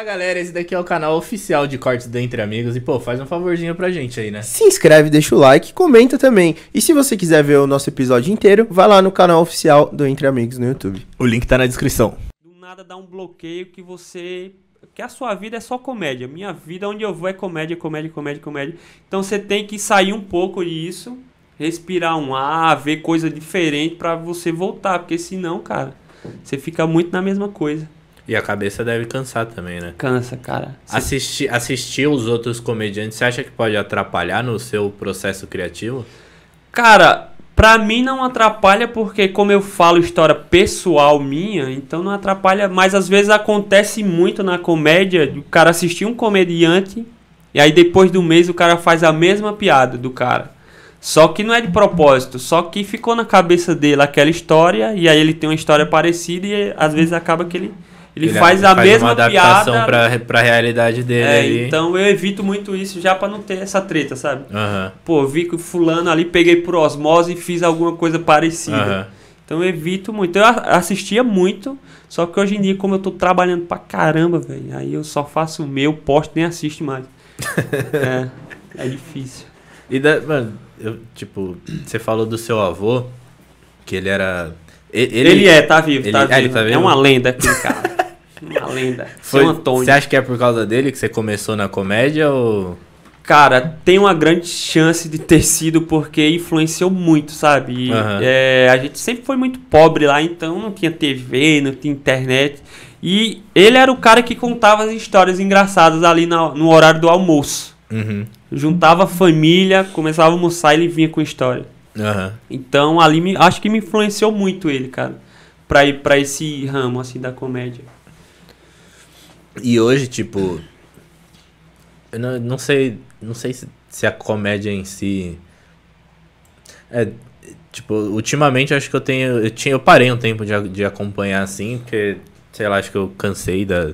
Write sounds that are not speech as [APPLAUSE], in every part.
Fala galera, esse daqui é o canal oficial de cortes do Entre Amigos e pô, faz um favorzinho pra gente aí, né? Se inscreve, deixa o like, comenta também. E se você quiser ver o nosso episódio inteiro, vai lá no canal oficial do Entre Amigos no YouTube. O link tá na descrição. Do nada dá um bloqueio que você que a sua vida é só comédia. Minha vida onde eu vou é comédia, comédia, comédia, comédia. Então você tem que sair um pouco disso, respirar um ar, ver coisa diferente para você voltar, porque senão, cara, você fica muito na mesma coisa. E a cabeça deve cansar também, né? Cansa, cara. Sim. assistir os outros comediantes, você acha que pode atrapalhar no seu processo criativo? Cara, pra mim não atrapalha porque como eu falo história pessoal minha, então não atrapalha, mas às vezes acontece muito na comédia, o cara assistir um comediante e aí depois do mês o cara faz a mesma piada do cara. Só que não é de propósito, só que ficou na cabeça dele aquela história e aí ele tem uma história parecida e às vezes acaba que ele ele, ele faz a mesma uma adaptação piada para a realidade dele. É, então eu evito muito isso já para não ter essa treta, sabe? Uhum. Pô, vi que fulano ali peguei por osmose e fiz alguma coisa parecida. Uhum. Então eu evito muito. Eu assistia muito, só que hoje em dia como eu tô trabalhando pra caramba, velho, aí eu só faço o meu, posto nem assisto mais. [LAUGHS] é, é difícil. E da, mano, eu, tipo, você falou do seu avô, que ele era ele, ele, é, tá vivo, tá ele, é, tá, vivo. É, tá vivo. É uma lenda aquele cara. Uma lenda. [LAUGHS] Foi, Seu Antônio. Você acha que é por causa dele que você começou na comédia ou. Cara, tem uma grande chance de ter sido porque influenciou muito, sabe? E, uhum. é, a gente sempre foi muito pobre lá, então não tinha TV, não tinha internet. E ele era o cara que contava as histórias engraçadas ali no, no horário do almoço. Uhum. Juntava família, começava a almoçar e ele vinha com história. Uhum. Então ali me, acho que me influenciou muito ele, cara, pra ir pra esse ramo assim da comédia. E hoje, tipo. Eu não, não sei. Não sei se, se a comédia em si. É, tipo, ultimamente acho que eu tenho. Eu, tinha, eu parei um tempo de, de acompanhar assim, porque, sei lá, acho que eu cansei da.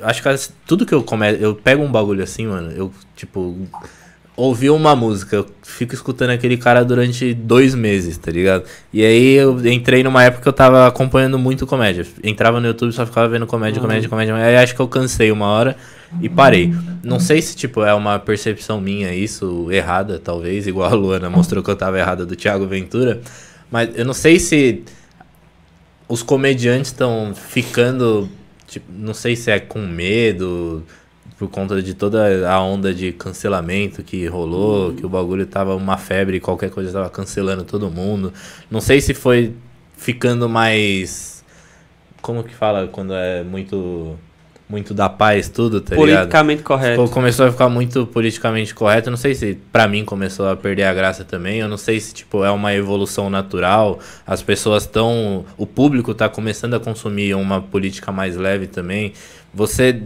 Acho que tudo que eu começo. Eu pego um bagulho assim, mano. Eu, tipo ouvi uma música, eu fico escutando aquele cara durante dois meses, tá ligado? E aí eu entrei numa época que eu tava acompanhando muito comédia. Entrava no YouTube só ficava vendo comédia, uhum. comédia, comédia. Aí acho que eu cansei uma hora e parei. Não uhum. sei se, tipo, é uma percepção minha isso, errada, talvez, igual a Luana mostrou que eu tava errada do Thiago Ventura. Mas eu não sei se os comediantes estão ficando. Tipo, não sei se é com medo por conta de toda a onda de cancelamento que rolou, uhum. que o bagulho tava uma febre, qualquer coisa tava cancelando todo mundo. Não sei se foi ficando mais como que fala quando é muito muito da paz tudo, tá Politicamente ligado? Tipo, correto. Começou a ficar muito politicamente correto. Não sei se para mim começou a perder a graça também. Eu não sei se tipo é uma evolução natural. As pessoas estão, o público tá começando a consumir uma política mais leve também. Você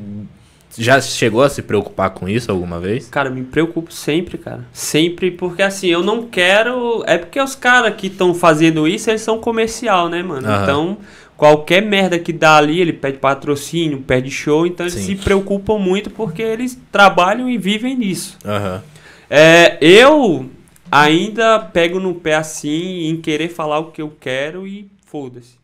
já chegou a se preocupar com isso alguma vez? Cara, me preocupo sempre, cara. Sempre, porque assim, eu não quero. É porque os caras que estão fazendo isso, eles são comercial, né, mano? Então, qualquer merda que dá ali, ele pede patrocínio, pede show, então eles se preocupam muito porque eles trabalham e vivem nisso. Aham. É, eu ainda pego no pé assim em querer falar o que eu quero e foda-se.